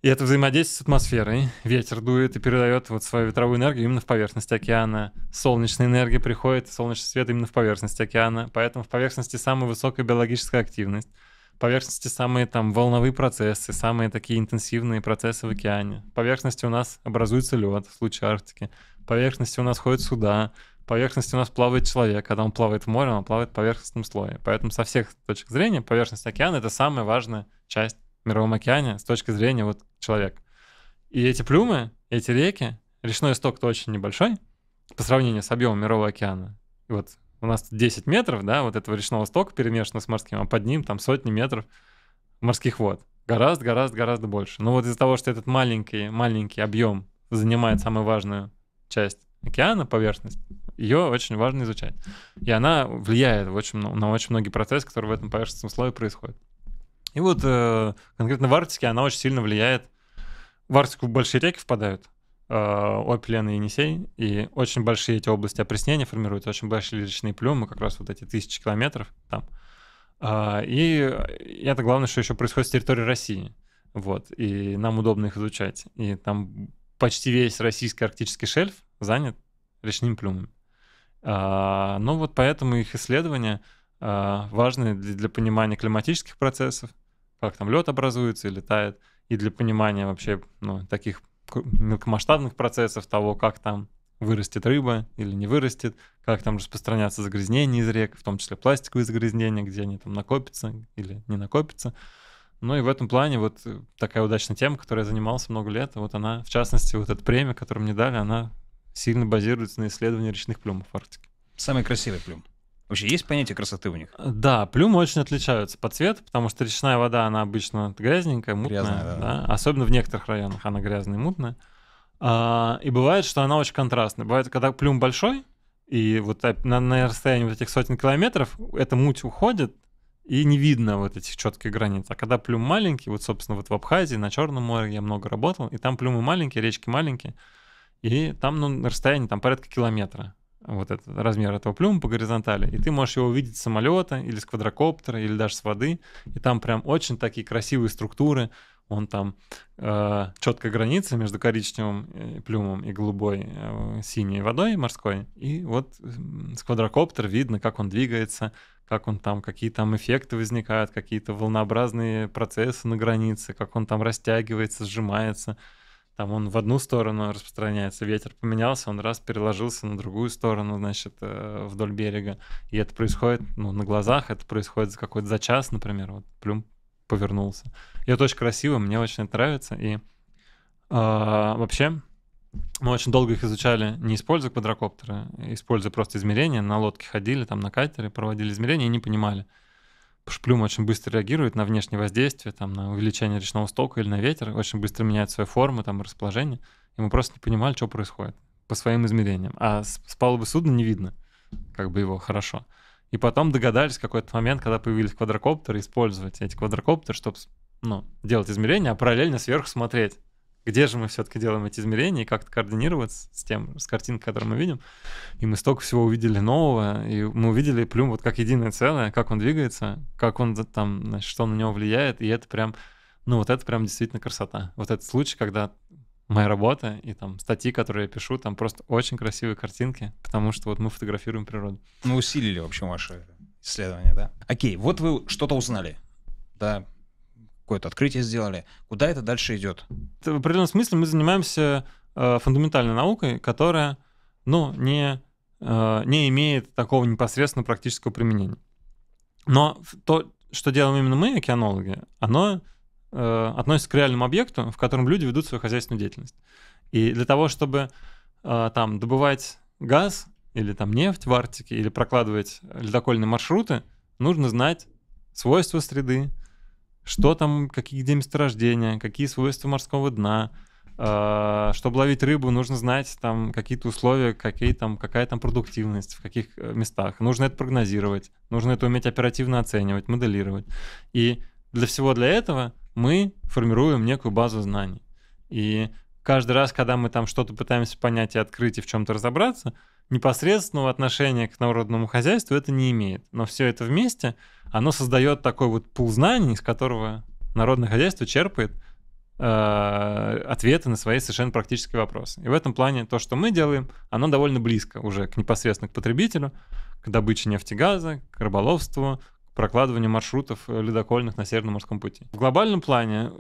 и это взаимодействие с атмосферой. Ветер дует и передает вот свою ветровую энергию именно в поверхность океана. Солнечная энергия приходит, солнечный свет именно в поверхность океана. Поэтому в поверхности самая высокая биологическая активность поверхности самые там волновые процессы, самые такие интенсивные процессы в океане. Поверхности у нас образуется лед в случае Арктики. Поверхности у нас ходят суда. Поверхности у нас плавает человек. Когда он плавает в море, он плавает в поверхностном слое. Поэтому со всех точек зрения поверхность океана — это самая важная часть в Мировом океане с точки зрения вот человека. И эти плюмы, эти реки, речной исток-то очень небольшой по сравнению с объемом Мирового океана. И вот у нас 10 метров, да, вот этого речного стока перемешано с морским, а под ним там сотни метров морских вод. Гораздо, гораздо, гораздо больше. Но вот из-за того, что этот маленький, маленький объем занимает самую важную часть океана, поверхность, ее очень важно изучать. И она влияет очень, на очень многие процессы, которые в этом поверхностном слое происходят. И вот э, конкретно в Арктике она очень сильно влияет. В Арктику большие реки впадают, Э, опелен и енисей, и очень большие эти области опреснения формируются, очень большие речные плюмы, как раз вот эти тысячи километров там. А, и это главное, что еще происходит с территории России. Вот, и нам удобно их изучать. И там почти весь российский арктический шельф занят речными плюмами. А, ну вот поэтому их исследования а, важны для понимания климатических процессов, как там лед образуется и летает, и для понимания вообще ну, таких мелкомасштабных процессов, того, как там вырастет рыба или не вырастет, как там распространятся загрязнения из рек, в том числе пластиковые загрязнения, где они там накопятся или не накопятся. Ну и в этом плане вот э, такая удачная тема, которой я занимался много лет, вот она, в частности, вот эта премия, которую мне дали, она сильно базируется на исследовании речных плюмов в Арктике. Самый красивый плюм. Вообще есть понятие красоты у них? Э, да, плюмы очень отличаются по цвету, потому что речная вода, она обычно грязненькая, мутная. Грязная, да. Да? Особенно в некоторых районах она грязная и мутная. А, и бывает, что она очень контрастная. Бывает, когда плюм большой, и вот на, на расстоянии вот этих сотен километров эта муть уходит, и не видно вот этих четких границ. А когда плюм маленький, вот, собственно, вот в Абхазии, на Черном море я много работал, и там плюмы маленькие, речки маленькие, и там, ну, расстояние там порядка километра вот этот размер этого плюма по горизонтали, и ты можешь его увидеть с самолета или с квадрокоптера или даже с воды, и там прям очень такие красивые структуры, он там э, четкая граница между коричневым э, плюмом и голубой э, синей водой морской, и вот с квадрокоптера видно, как он двигается, как он там, какие там эффекты возникают, какие-то волнообразные процессы на границе, как он там растягивается, сжимается, там он в одну сторону распространяется, ветер поменялся, он раз переложился на другую сторону, значит, э, вдоль берега. И это происходит, ну, на глазах, это происходит за какой-то за час, например, вот плюм повернулся. И это очень красиво, мне очень это нравится. И э, вообще мы очень долго их изучали, не используя квадрокоптеры, используя просто измерения, на лодке ходили, там на катере проводили измерения и не понимали — Шплюм очень быстро реагирует на внешнее воздействие, там, на увеличение речного стока или на ветер, очень быстро меняет свою форму, там, расположение, и мы просто не понимали, что происходит по своим измерениям. А с, с палубы судна не видно, как бы его хорошо. И потом догадались в какой-то момент, когда появились квадрокоптеры, использовать эти квадрокоптеры, чтобы ну, делать измерения, а параллельно сверху смотреть где же мы все-таки делаем эти измерения и как-то координировать с тем, с картинкой, которую мы видим. И мы столько всего увидели нового, и мы увидели Плюм вот как единое целое, как он двигается, как он там, значит, что на него влияет, и это прям, ну вот это прям действительно красота. Вот этот случай, когда моя работа и там статьи, которые я пишу, там просто очень красивые картинки, потому что вот мы фотографируем природу. Мы усилили, в общем, ваше исследование, да? Окей, вот вы что-то узнали, да, какое-то открытие сделали. Куда это дальше идет? В определенном смысле мы занимаемся э, фундаментальной наукой, которая ну, не, э, не имеет такого непосредственно практического применения. Но то, что делаем именно мы, океанологи, оно э, относится к реальному объекту, в котором люди ведут свою хозяйственную деятельность. И для того, чтобы э, там добывать газ или там нефть в Арктике, или прокладывать ледокольные маршруты, нужно знать свойства среды, что там, какие где месторождения, какие свойства морского дна. А, Чтобы ловить рыбу, нужно знать там какие-то условия, какие там, какая там продуктивность, в каких э, местах. Нужно это прогнозировать, нужно это уметь оперативно оценивать, моделировать. И для всего для этого мы формируем некую базу знаний. И каждый раз, когда мы там что-то пытаемся понять и открыть и в чем-то разобраться, непосредственного отношения к народному хозяйству это не имеет. Но все это вместе — оно создает такой вот пул знаний, из которого народное хозяйство черпает э, ответы на свои совершенно практические вопросы. И в этом плане то, что мы делаем, оно довольно близко уже к непосредственно к потребителю, к добыче нефтегаза, к рыболовству, к прокладыванию маршрутов э, ледокольных на Северном морском пути. В глобальном плане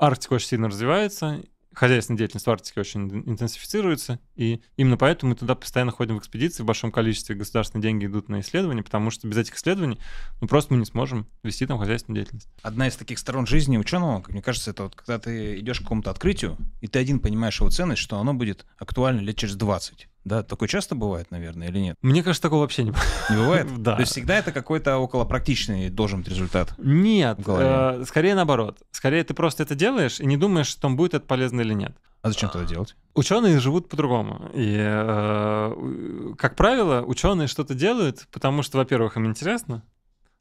Арктика очень сильно развивается, хозяйственная деятельность в Арктике очень интенсифицируется, и именно поэтому мы туда постоянно ходим в экспедиции в большом количестве, государственные деньги идут на исследования, потому что без этих исследований ну, просто мы не сможем вести там хозяйственную деятельность. Одна из таких сторон жизни ученого, как мне кажется, это вот когда ты идешь к какому-то открытию, и ты один понимаешь его ценность, что оно будет актуально лет через 20. Да, такое часто бывает, наверное, или нет? Мне кажется, такого вообще не бывает. Не бывает? (laughs) Да. То есть всегда это какой-то около практичный должен быть результат? Нет, э, скорее наоборот. Скорее ты просто это делаешь и не думаешь, что будет это полезно или нет. А зачем это а, делать? Ученые живут по-другому. И, э, как правило, ученые что-то делают, потому что, во-первых, им интересно,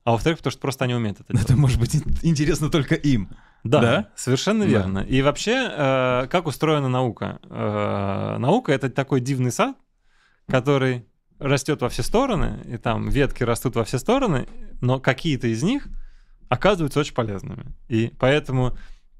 а во-вторых, потому что просто они умеют это (laughs) делать. Это может быть интересно только им. Да, да совершенно верно. И вообще, э, как устроена наука? Э, наука это такой дивный сад, который растет во все стороны, и там ветки растут во все стороны, но какие-то из них оказываются очень полезными. И поэтому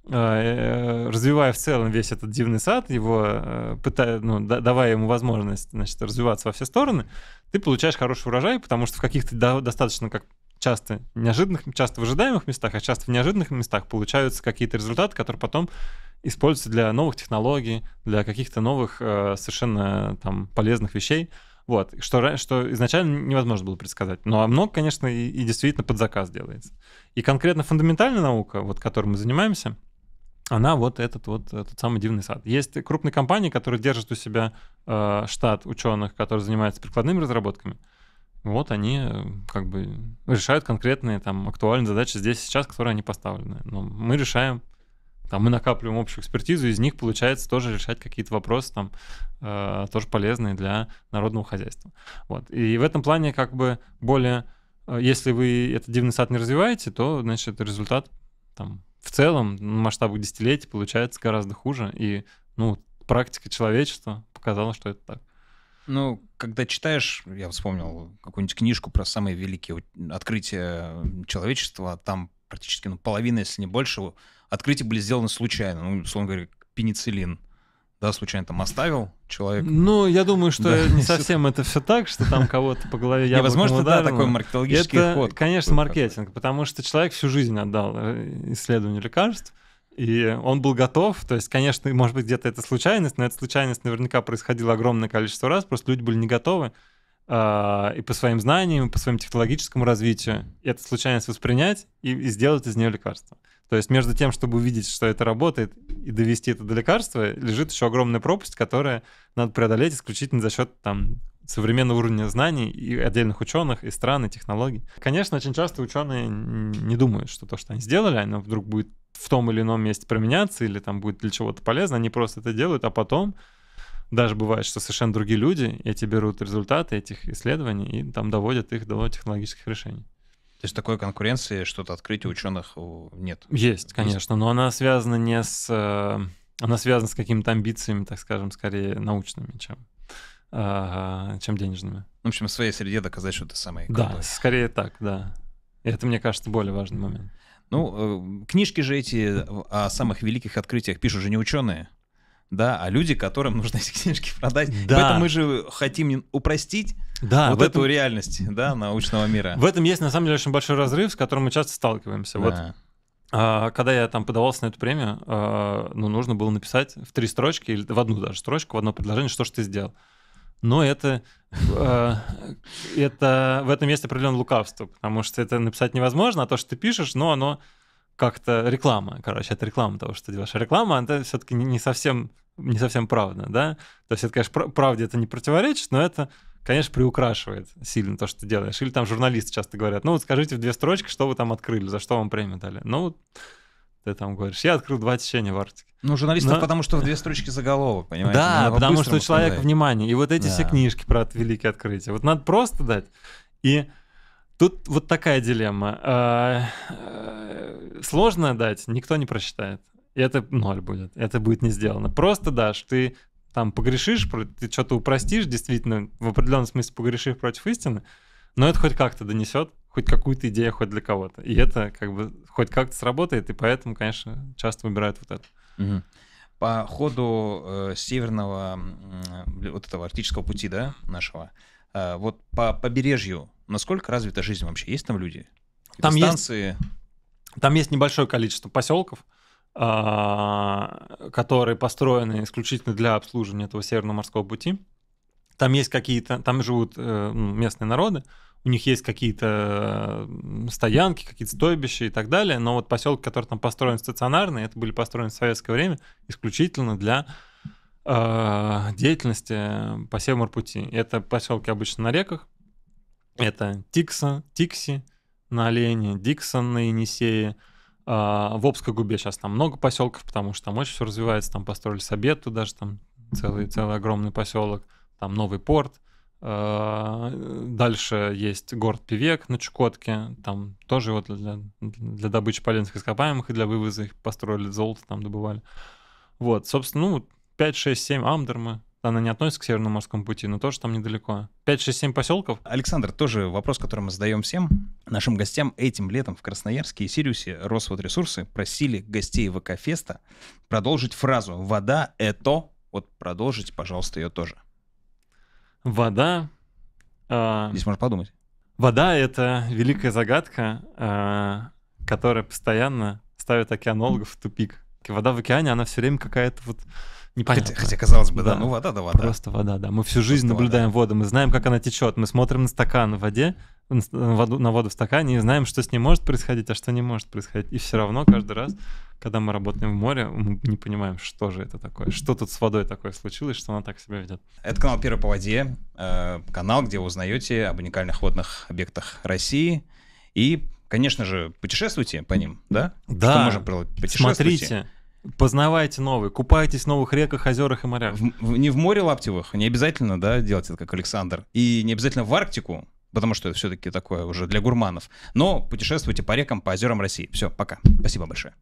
э, э, развивая в целом весь этот дивный сад, его э, пытая, ну, давая ему возможность значит, развиваться во все стороны, ты получаешь хороший урожай, потому что в каких-то достаточно, как часто неожиданных, часто в ожидаемых местах, а часто в неожиданных местах получаются какие-то результаты, которые потом используются для новых технологий, для каких-то новых э, совершенно там полезных вещей. Вот, что, что изначально невозможно было предсказать. Но ну, а много, конечно, и, и действительно под заказ делается. И конкретно фундаментальная наука, вот, которой мы занимаемся, она вот этот вот этот самый дивный сад. Есть крупные компании, которые держат у себя э, штат ученых, которые занимаются прикладными разработками вот они э, как бы решают конкретные там актуальные задачи здесь сейчас, которые они поставлены. Но мы решаем, там мы накапливаем общую экспертизу, из них получается тоже решать какие-то вопросы там э, тоже полезные для народного хозяйства. Вот. И в этом плане как бы более, э, если вы этот дивный сад не развиваете, то значит это результат там в целом на масштабах десятилетий получается гораздо хуже. И ну практика человечества показала, что это так. Ну, когда читаешь, я вспомнил какую-нибудь книжку про самые великие открытия человечества, а там практически ну, половина, если не больше, открытий были сделаны случайно. Ну, условно говоря, пенициллин да, случайно там оставил человек. Ну, я думаю, что да, не (laughs) совсем это все так, что там кого-то по голове я Возможно, да, такой маркетологический ход. Конечно, маркетинг, потому что человек всю жизнь отдал э, исследованию лекарств, и он был готов, то есть, конечно, может быть, где-то это случайность, но эта случайность наверняка происходила огромное количество раз, просто люди были не готовы э, и по своим знаниям, и по своему технологическому развитию эту случайность воспринять и, и сделать из нее лекарство. То есть между тем, чтобы увидеть, что это работает, и довести это до лекарства, лежит еще огромная пропасть, которая надо преодолеть исключительно за счет там современного уровня знаний и отдельных ученых, и стран, и технологий. Конечно, очень часто ученые не думают, что то, что они сделали, оно вдруг будет в том или ином месте применяться, или там будет для чего-то полезно. Они просто это делают, а потом даже бывает, что совершенно другие люди эти берут результаты этих исследований и там доводят их до технологических решений. То есть такой конкуренции что-то открытие ученых нет? Есть, конечно, но она связана не с... Э, она связана с какими-то амбициями, так скажем, скорее научными, чем чем денежными. В общем, в своей среде доказать, что ты самый крутой. Да, скорее так, да. И это, мне кажется, более важный момент. Ну, э, книжки же эти о самых великих открытиях пишут же не ученые, да, а люди, которым нужно эти книжки продать. Да. Поэтому мы же хотим упростить да, вот этом... эту реальность да, научного мира. В этом есть, на самом деле, очень большой разрыв, с которым мы часто сталкиваемся. Да. Вот а, когда я там подавался на эту премию, а, ну, нужно было написать в три строчки, или в одну даже строчку, в одно предложение, что же ты сделал но это, э, это в этом есть определенное лукавство, потому что это написать невозможно, а то, что ты пишешь, но оно как-то реклама, короче, это реклама того, что ты делаешь. А реклама, это все-таки не совсем, не совсем правда, да? То есть это, конечно, правде это не противоречит, но это, конечно, приукрашивает сильно то, что ты делаешь. Или там журналисты часто говорят, ну вот скажите в две строчки, что вы там открыли, за что вам премию дали. Ну вот ты там говоришь. Я открыл два течения в Арктике. Ну, журналистов, Но... потому что в две строчки заголовок, понимаете? Да, потому что человек внимание. И вот эти да. все книжки про великие открытия. Вот надо просто дать. И тут вот такая дилемма. Э, э, сложно дать, никто не просчитает. Это ноль будет, это будет не сделано. Просто дашь, ты там погрешишь, ты что-то упростишь, действительно, в определенном смысле погрешишь против истины, но это хоть как-то донесет хоть какую-то идею хоть для кого-то. И это как бы хоть как-то сработает, и поэтому, конечно, часто выбирают вот это. Угу. По ходу э, северного э, вот этого арктического пути, да, нашего, э, вот по побережью, насколько развита жизнь вообще? Есть там люди? Там станции? есть, там есть небольшое количество поселков, э, которые построены исключительно для обслуживания этого северного морского пути. Там есть какие-то, там живут э, местные народы, у них есть какие-то стоянки, какие-то стойбища и так далее, но вот поселки, которые там построены стационарные, это были построены в советское время исключительно для э, деятельности по Севморпути. Это поселки обычно на реках, это Тикса, Тикси на Олене, Диксон на Енисее, а, в Обской губе сейчас там много поселков, потому что там очень все развивается, там построили Сабету, даже, там целый, целый огромный поселок, там новый порт – Э, дальше есть город Певек на Чукотке, там тоже вот для, для добычи полезных ископаемых и для вывоза их построили, золото там добывали. Вот, собственно, ну, 5, 6, 7 Амдерма, она не относится к Северному морскому пути, но тоже там недалеко. 5-6-7 поселков. Александр, тоже вопрос, который мы задаем всем. Нашим гостям этим летом в Красноярске и Сириусе Росводресурсы просили гостей ВК-феста продолжить фразу «Вода — это...» Вот продолжите, пожалуйста, ее тоже. Вода. Э, Здесь можно подумать. Вода — это великая загадка, э, которая постоянно ставит океанологов в тупик. Вода в океане, она все время какая-то вот Непонятно. Хотя, хотя казалось бы, да, да ну вода да вода. Просто вода, да. Мы всю жизнь Просто наблюдаем вода. воду, мы знаем, как она течет, мы смотрим на стакан в воде, на воду, на воду в стакане и знаем, что с ней может происходить, а что не может происходить. И все равно каждый раз, когда мы работаем в море, мы не понимаем, что же это такое, что тут с водой такое случилось, что она так себя ведет. Это канал «Первый по воде», э, канал, где вы узнаете об уникальных водных объектах России и, конечно же, путешествуйте по ним, да? Да. Что можем путешествуйте. Смотрите Познавайте новые, купайтесь в новых реках, озерах и морях. В, не в море Лаптевых, не обязательно, да, делать это как Александр. И не обязательно в Арктику, потому что это все-таки такое уже для гурманов. Но путешествуйте по рекам, по озерам России. Все, пока. Спасибо большое.